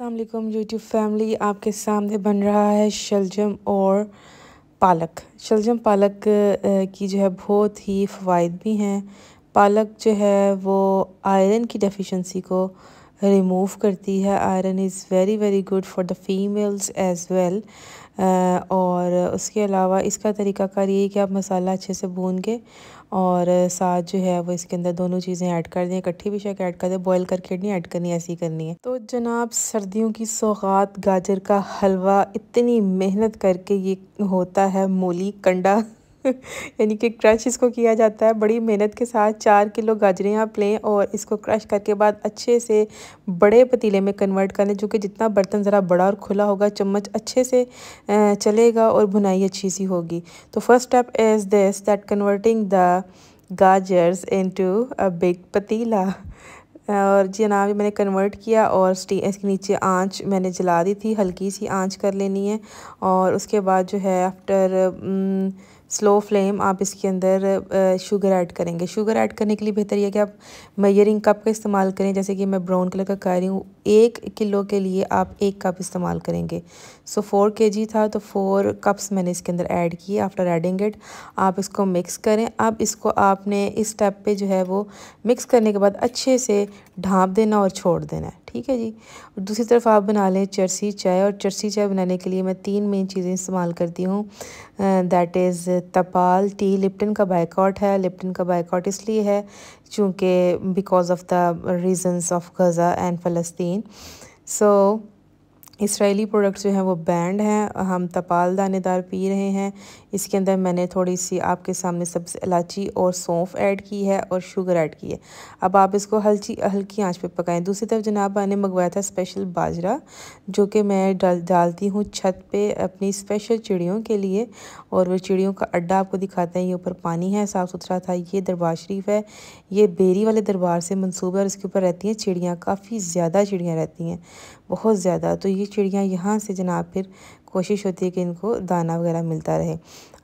अल्लाम YouTube family आपके सामने बन रहा है शलजम और पालक शलजम पालक की जो है बहुत ही फ़वाद भी हैं पालक जो है वो आयरन की डेफिशिएंसी को रिमूव करती है iron is very very good for the females as well और उसके अलावा इसका तरीकाकार ये कि आप मसाला अच्छे से भून के और साथ जो है वो इसके अंदर दोनों चीज़ें ऐड कर दें इकट्ठी भी शक ऐड कर दें बॉईल करके नहीं ऐड करनी ऐसी करनी है तो जनाब सर्दियों की सौगात गाजर का हलवा इतनी मेहनत करके ये होता है मूली कंडा यानी कि क्रश इसको किया जाता है बड़ी मेहनत के साथ चार किलो गाजरें आप लें और इसको क्रश करके बाद अच्छे से बड़े पतीले में कन्वर्ट कर लें जो कि जितना बर्तन ज़रा बड़ा और खुला होगा चम्मच अच्छे से चलेगा और भुनाई अच्छी सी होगी तो first step is this that converting the गाजर्स टू अ बिग पतीला और जी जनाब हाँ, मैंने कन्वर्ट किया और स्टी इसके नीचे आंच मैंने जला दी थी हल्की सी आंच कर लेनी है और उसके बाद जो है आफ्टर स्लो फ्लेम आप इसके अंदर शुगर ऐड करेंगे शुगर ऐड करने के लिए बेहतर यह कि आप मेजरिंग कप का इस्तेमाल करें जैसे कि मैं ब्राउन कलर का कर रही हूँ एक किलो के लिए आप एक कप इस्तेमाल करेंगे सो फोर के जी था तो फोर कप्स मैंने इसके अंदर ऐड किए आफ्टर एडिंग इट आप इसको मिक्स करें अब इसको आपने इस स्टेप पे जो है वो मिक्स करने के बाद अच्छे से ढाँप देना और छोड़ देना है ठीक है जी और दूसरी तरफ आप बना लें चर्सी चाय और चर्सी चाय बनाने के लिए मैं तीन मेन चीज़ें इस्तेमाल करती हूँ that is Tapal tea Lipton का बाइकआउट है लिप्टन का बाइकआउट इसलिए है चूँकि because of the reasons of Gaza and फ़लस्तीन सो इसराइली प्रोडक्ट्स जो हैं वो बैंड हैं हम तपाल दानेदार पी रहे हैं इसके अंदर मैंने थोड़ी सी आपके सामने सबसे इलाची और सौंफ ऐड की है और शुगर ऐड की है अब आप इसको हल्की हल्की आंच पे पकाएं दूसरी तरफ जनाब मैंने मंगवाया था स्पेशल बाजरा जो कि मैं डाल डालती हूँ छत पे अपनी स्पेशल चिड़ियों के लिए और वह चिड़ियों का अड्डा आपको दिखाते हैं ये ऊपर पानी है साफ़ सुथरा था ये दरबार शरीफ है ये बेरी वाले दरबार से मनसूबा है और इसके ऊपर रहती हैं चिड़ियाँ काफ़ी ज़्यादा चिड़ियाँ रहती हैं बहुत ज़्यादा तो ये चिड़िया यहाँ से जनाब फिर कोशिश होती है कि इनको दाना वगैरह मिलता रहे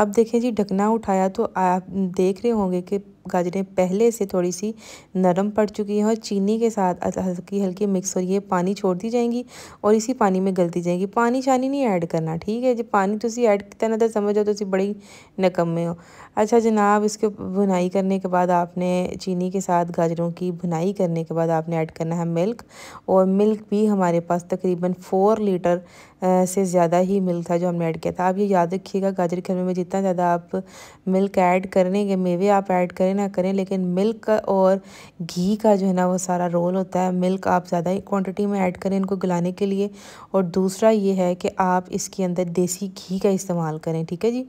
अब देखें जी ढकना उठाया तो आप देख रहे होंगे कि गाजरें पहले से थोड़ी सी नरम पड़ चुकी हैं और चीनी के साथ हल्की हल्की मिक्स हो रही है पानी छोड़ दी जाएंगी और इसी पानी में गलती जाएंगी पानी शानी नहीं ऐड करना ठीक है जब पानी तुम ऐड कितना ना तो जाओ तो बड़ी में हो अच्छा जनाब इसके भुनाई करने के बाद आपने चीनी के साथ गाजरों की भुनाई करने के बाद आपने ऐड करना है मिल्क और मिल्क भी हमारे पास तकरीबन फ़ोर लीटर से ज़्यादा ही मिल्क था जो हमने ऐड किया था आप ये याद रखिएगा गाजर खरमे में जितना ज़्यादा आप मिल्क ऐड करेंगे मेवे आप ऐड करें ना करें लेकिन मिल्क और घी का जो है ना वो सारा रोल होता है मिल्क आप ज़्यादा ही क्वान्टिटी में ऐड करें इनको गलाने के लिए और दूसरा ये है कि आप इसके अंदर देसी घी का इस्तेमाल करें ठीक है जी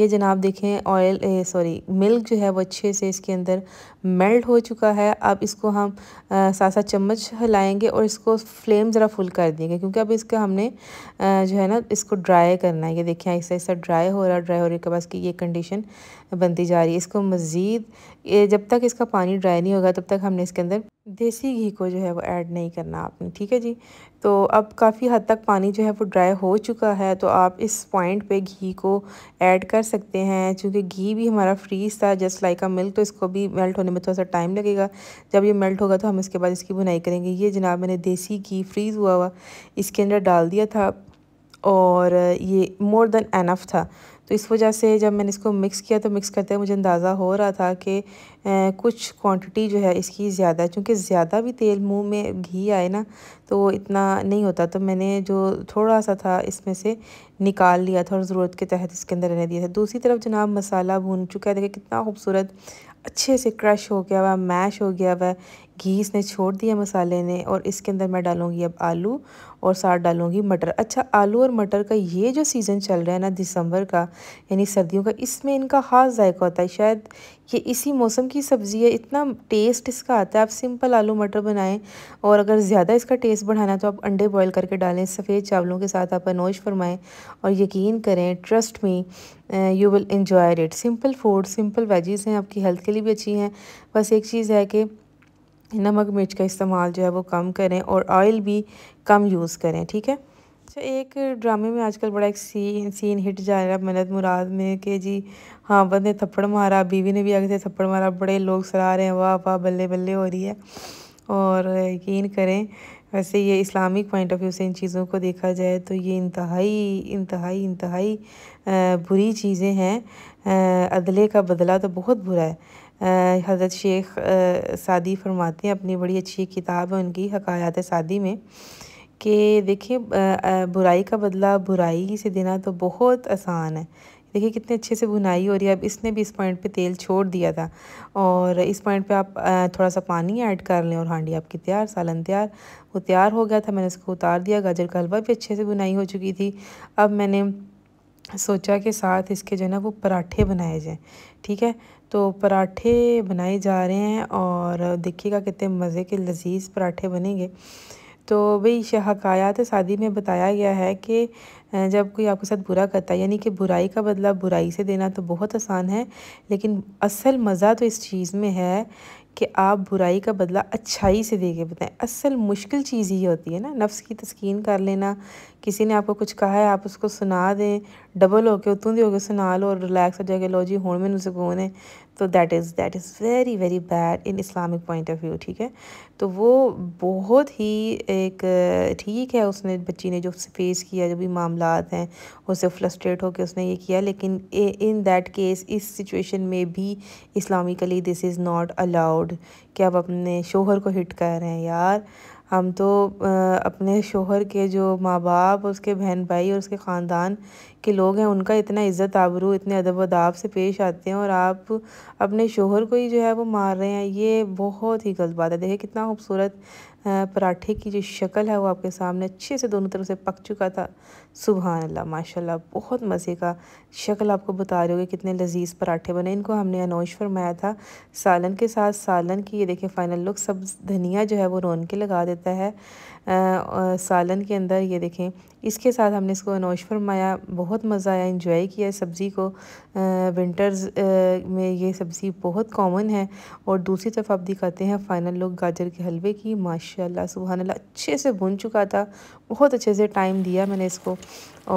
ये जनाब देखें ऑयल सॉरी मिल्क जो है वो अच्छे से इसके अंदर मेल्ट हो चुका है अब इसको हम सात सात चम्मच हिलाएंगे और इसको फ्लेम ज़रा फुल कर देंगे क्योंकि अब इसका हमने जो है ना इसको ड्राई करना है ये देखें ऐसा ऐसा ड्राई हो रहा है ड्राई हो रही के बाद की ये कंडीशन बनती जा रही है इसको मज़ीद ये जब तक इसका पानी ड्राई नहीं होगा तब तक हमने इसके अंदर देसी घी को जो है वो ऐड नहीं करना आपने ठीक है जी तो अब काफ़ी हद तक पानी जो है वो ड्राई हो चुका है तो आप इस पॉइंट पे घी को ऐड कर सकते हैं क्योंकि घी भी हमारा फ्रीज था जस्ट लाइक अ मिल्क तो इसको भी मेल्ट होने में हमें थोड़ा सा टाइम लगेगा जब ये मेल्ट होगा तो हम इसके बाद इसकी बुनाई करेंगे ये जनाब मैंने देसी घी फ्रीज़ हुआ हुआ इसके अंदर डाल दिया था और ये मोर देन एनफ था तो इस वजह से जब मैंने इसको मिक्स किया तो मिक्स करते हुए मुझे अंदाज़ा हो रहा था कि कुछ क्वांटिटी जो है इसकी ज़्यादा है क्योंकि ज़्यादा भी तेल मुंह में घी आए ना तो इतना नहीं होता तो मैंने जो थोड़ा सा था इसमें से निकाल लिया था और ज़रूरत के तहत इसके अंदर रहने दिया था दूसरी तरफ जनाब मसाला भून चुका है देखिए कितना खूबसूरत अच्छे से क्रश हो गया हुआ मैश हो गया हुआ घी इसने छोड़ दिया मसाले ने और इसके अंदर मैं डालूँगी अब आलू और साथ डालूँगी मटर अच्छा आलू और मटर का ये जो सीज़न चल रहा है ना दिसंबर का यानी सर्दियों का इसमें इनका ख़ास जायका होता है शायद ये इसी मौसम की सब्ज़ी है इतना टेस्ट इसका आता है आप सिंपल आलू मटर बनाएं और अगर ज़्यादा इसका टेस्ट बढ़ाना है तो आप अंडे बॉईल करके डालें सफ़ेद चावलों के साथ आप अनोश फरमाएं और यकीन करें trust me you will enjoy it simple food simple veggies हैं आपकी हेल्थ के लिए भी अच्छी हैं बस एक चीज़ है कि नमक मिर्च का इस्तेमाल जो है वो कम करें और ऑयल भी कम यूज़ करें ठीक है अच्छा एक ड्रामे में आजकल बड़ा एक सीन सीन हिट जा रहा है मनत मुराद में कि जी हाँ बंद ने थप्पड़ मारा बीवी ने भी आगे से थप्पड़ मारा बड़े लोग सराह रहे हैं वाह वाह बल्ले बल्ले हो रही है और यकीन करें वैसे ये इस्लामिक पॉइंट ऑफ व्यू से इन चीज़ों को देखा जाए तो ये इंतहाई इंतहाई इंतहाई बुरी चीज़ें हैं अदले का बदला तो बहुत बुरा है हज़रत शेख सादी फरमाते हैं अपनी बड़ी अच्छी किताब है उनकी हकायात सादी में कि देखिए बुराई का बदला बुराई से देना तो बहुत आसान है देखिए कितने अच्छे से बुनाई हो रही है अब इसने भी इस पॉइंट पे तेल छोड़ दिया था और इस पॉइंट पे आप थोड़ा सा पानी ऐड कर लें और हांडी आपकी तैयार सालन तैयार वो तैयार हो गया था मैंने उसको उतार दिया गाजर का हलवा भी अच्छे से बुनाई हो चुकी थी अब मैंने सोचा के साथ इसके जो है ना वो पराठे बनाए जाएँ ठीक है तो पराठे बनाए जा रहे हैं और देखिएगा कितने मज़े के लजीज पराठे बनेंगे तो भाई हकायात शादी में बताया गया है कि जब कोई आपके साथ बुरा करता है यानी कि बुराई का बदला बुराई से देना तो बहुत आसान है लेकिन असल मज़ा तो इस चीज़ में है कि आप बुराई का बदला अच्छाई से दे के बताएं असल मुश्किल चीज़ ही होती है ना नफ्स की तस्कीन कर लेना किसी ने आपको कुछ कहा है आप उसको सुना दें डबल होकर उतुंदी होके सुना लो और रिलैक्स हो जाएगा लो जी हूँ मैंने सुकून है तो that is that is very very bad in Islamic point of view ठीक है तो वो बहुत ही एक ठीक है उसने बच्ची ने जो फेस किया जो भी मामला हैं उससे फ्रस्ट्रेट होकर उसने ये किया लेकिन इन दैट केस इस सिचुएशन में भी Islamically this is not allowed कि आप अपने शोहर को हिट कर रहे हैं यार हम तो अपने शोहर के जो माँ बाप उसके बहन भाई और उसके ख़ानदान के लोग हैं उनका इतना इज़्ज़त आबरू इतने अदब अदाब से पेश आते हैं और आप अपने शोहर को ही जो है वो मार रहे हैं ये बहुत ही गलत बात है देखिए कितना खूबसूरत पराठे की जो शक्ल है वो आपके सामने अच्छे से दोनों तरफ से पक चुका था सुबह अल्लाह माशाल्लाह बहुत मज़े का शक्ल आपको बता रहे होगी कितने लजीज पराठे बने इनको हमने अनोश फरमाया था सालन के साथ सालन की ये देखिए फ़ाइनल लुक सब धनिया जो है वो रोन के लगा देता है सालन के अंदर ये देखें इसके साथ हमने इसको नोश फरमाया बहुत मज़ा आया इंजॉय किया सब्ज़ी को विंटर्स में ये सब्ज़ी बहुत कॉमन है और दूसरी तरफ आप दिखाते हैं फ़ाइनल लोग गाजर के हलवे की माशाल्लाह सुबहानल्लाह अच्छे से भुन चुका था बहुत अच्छे से टाइम दिया मैंने इसको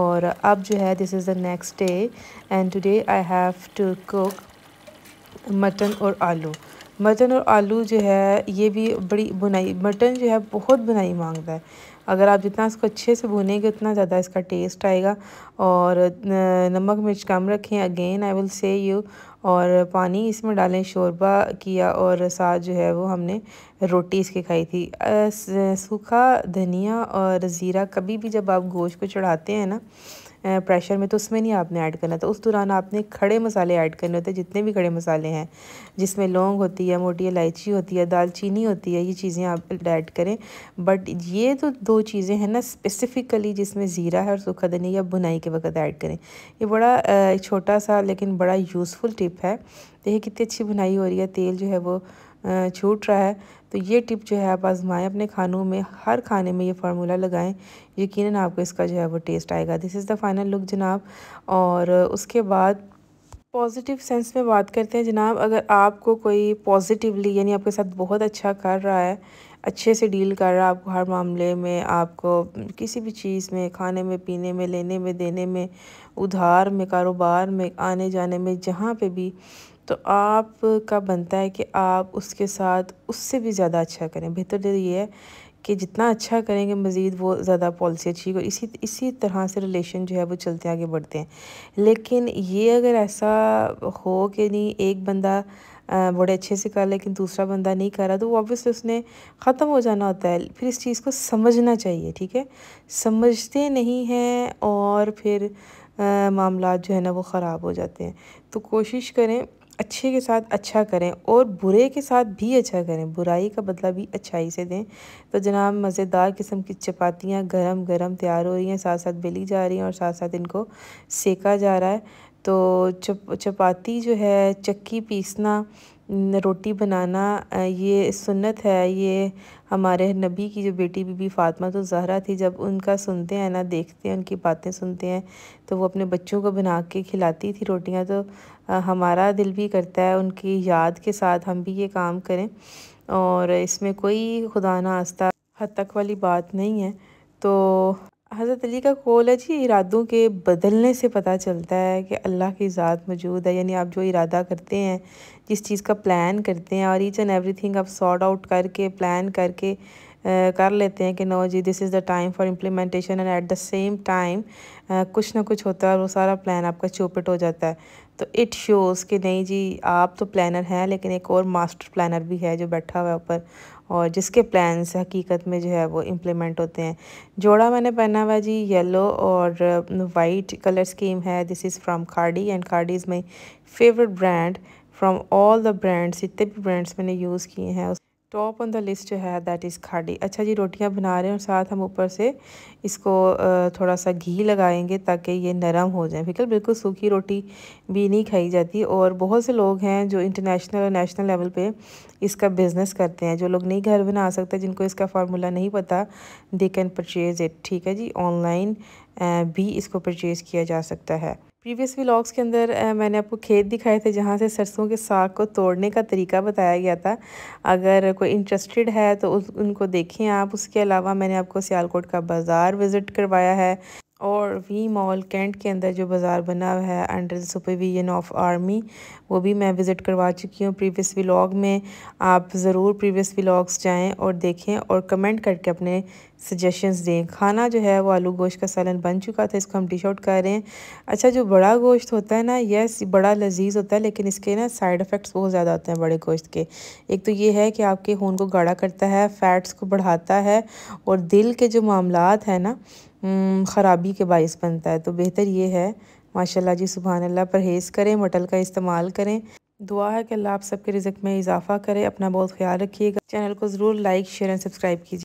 और अब जो है this is the next day and today I have to cook mutton और आलू मटन और आलू जो है ये भी बड़ी बुनाई मटन जो है बहुत बुनाई मांगता है अगर आप जितना इसको अच्छे से भुनेंगे उतना ज़्यादा इसका टेस्ट आएगा और नमक मिर्च कम रखें again I will say you और पानी इसमें डालें शोरबा किया और साथ जो है वो हमने रोटी इसकी खाई थी सूखा धनिया और ज़ीरा कभी भी जब आप गोश्त को चढ़ाते हैं ना प्रेशर में तो उसमें नहीं आपने ऐड करना था तो उस दौरान आपने खड़े मसाले ऐड करने होते हैं जितने भी खड़े मसाले हैं जिसमें लौंग होती है मोटी इलायची होती है दालचीनी होती है ये चीज़ें आप ऐड करें बट ये तो दो चीज़ें हैं ना स्पेसिफ़िकली जिसमें ज़ीरा है और सूखा धनिया या बुनाई के वक्त ऐड करें ये बड़ा छोटा सा लेकिन बड़ा यूज़फुल टिप है देखिए कितनी अच्छी बुनाई हो रही है तेल जो है वो छूट रहा है तो ये टिप जो है आप आजमाएं अपने खानों में हर खाने में ये फार्मूला लगाएं यकीनन आपको इसका जो है वो टेस्ट आएगा this is the final look जनाब और उसके बाद पॉजिटिव सेंस में बात करते हैं जनाब अगर आपको कोई पॉजिटिवली यानी आपके साथ बहुत अच्छा कर रहा है अच्छे से डील कर रहा है आपको हर मामले में आपको किसी भी चीज़ में खाने में पीने में लेने में देने में उधार में कारोबार में आने जाने में जहाँ पे भी तो आप का बनता है कि आप उसके साथ उससे भी ज़्यादा अच्छा करें बेहतर तो ये है कि जितना अच्छा करेंगे मज़ीद वो ज़्यादा पॉलिसी अच्छी और इसी इसी तरह से रिलेशन जो है वो चलते आगे बढ़ते हैं लेकिन ये अगर ऐसा हो कि नहीं एक बंदा बड़े अच्छे से कर लेकिन दूसरा बंदा नहीं कर रहा तो वो ऑब्वियसली उसने ख़त्म हो जाना होता है फिर इस चीज़ को समझना चाहिए ठीक है समझते नहीं हैं और फिर मामला जो है ना वो ख़राब हो जाते हैं तो कोशिश करें अच्छे के साथ अच्छा करें और बुरे के साथ भी अच्छा करें बुराई का बदला भी अच्छाई से दें तो जनाब मज़ेदार किस्म की चपातियाँ गरम गरम तैयार हो रही हैं साथ साथ बेली जा रही हैं और साथ साथ इनको सेका जा रहा है तो चप चपाती जो है चक्की पीसना रोटी बनाना ये सुन्नत है ये हमारे नबी की जो बेटी बीबी फातमा तो जहरा थी जब उनका सुनते हैं ना देखते हैं उनकी बातें सुनते हैं तो वो अपने बच्चों को बना के खिलाती थी रोटियां तो हमारा दिल भी करता है उनकी याद के साथ हम भी ये काम करें और इसमें कोई खुदा ना आस्था हद तक वाली बात नहीं है तो हज़रत अली का कौल है जी इरादों के बदलने से पता चलता है कि अल्लाह की ज़ात मौजूद है यानी आप जो इरादा करते हैं जिस चीज़ का प्लान करते हैं और ईच एंड एवरीथिंग आप सॉर्ट आउट करके प्लान करके आ, कर लेते हैं कि नो जी this is the time for implementation and at the same time कुछ ना कुछ होता है और वो सारा प्लान आपका चौपट हो जाता है तो इट शोज़ कि नहीं जी आप तो प्लानर हैं लेकिन एक और मास्टर प्लानर भी है जो बैठा हुआ है ऊपर और जिसके प्लान्स हकीकत में जो है वो इम्प्लीमेंट होते हैं जोड़ा मैंने पहना हुआ जी येलो और वाइट कलर स्कीम है this is from Khaadi and Khaadi is my favourite brand from all the brands जितने भी ब्रांड्स मैंने यूज़ किए हैं टॉप ऑन द लिस्ट जो है दैट इज़ खाड़ी अच्छा जी रोटियां बना रहे हैं और साथ हम ऊपर से इसको थोड़ा सा घी लगाएंगे ताकि ये नरम हो जाए बिल्कुल बिल्कुल सूखी रोटी भी नहीं खाई जाती और बहुत से लोग हैं जो इंटरनेशनल और नेशनल लेवल पे इसका बिज़नेस करते हैं जो लोग नहीं घर बना सकते जिनको इसका फार्मूला नहीं पता दे कैन परचेज़ इट ठीक है जी ऑनलाइन भी इसको परचेज़ किया जा सकता है प्रीवियस व्लॉग्स के अंदर मैंने आपको खेत दिखाए थे जहाँ से सरसों के साग को तोड़ने का तरीका बताया गया था अगर कोई इंटरेस्टेड है तो उस उनको देखें आप उसके अलावा मैंने आपको सियालकोट का बाज़ार विज़िट करवाया है और वी मॉल कैंट के अंदर जो बाज़ार बना हुआ है अंडर सुपरविजन ऑफ आर्मी वो भी मैं विज़िट करवा चुकी हूँ प्रीवियस व्लॉग में आप ज़रूर प्रीवियस व्लॉग्स जाएं और देखें और कमेंट करके अपने सजेशंस दें खाना जो है वो आलू गोश्त का सालन बन चुका था इसको हम डिश आउट कर रहे हैं अच्छा जो बड़ा गोश्त होता है ना यस बड़ा लजीज होता है लेकिन इसके ना साइड इफ़ेक्ट्स बहुत ज़्यादा होते हैं बड़े गोश्त के एक तो ये है कि आपके खून को गाढ़ा करता है फैट्स को बढ़ाता है और दिल के जो मामला हैं ना हम्म, ख़राबी के बायस बनता है तो बेहतर ये है माशाल्लाह जी सुबहान अल्लाह परहेज़ करें मटल का इस्तेमाल करें दुआ है कि अल्लाह आप सबके रिजक में इजाफ़ा करें अपना बहुत ख्याल रखिएगा चैनल को ज़रूर लाइक शेयर एंड सब्सक्राइब कीजिए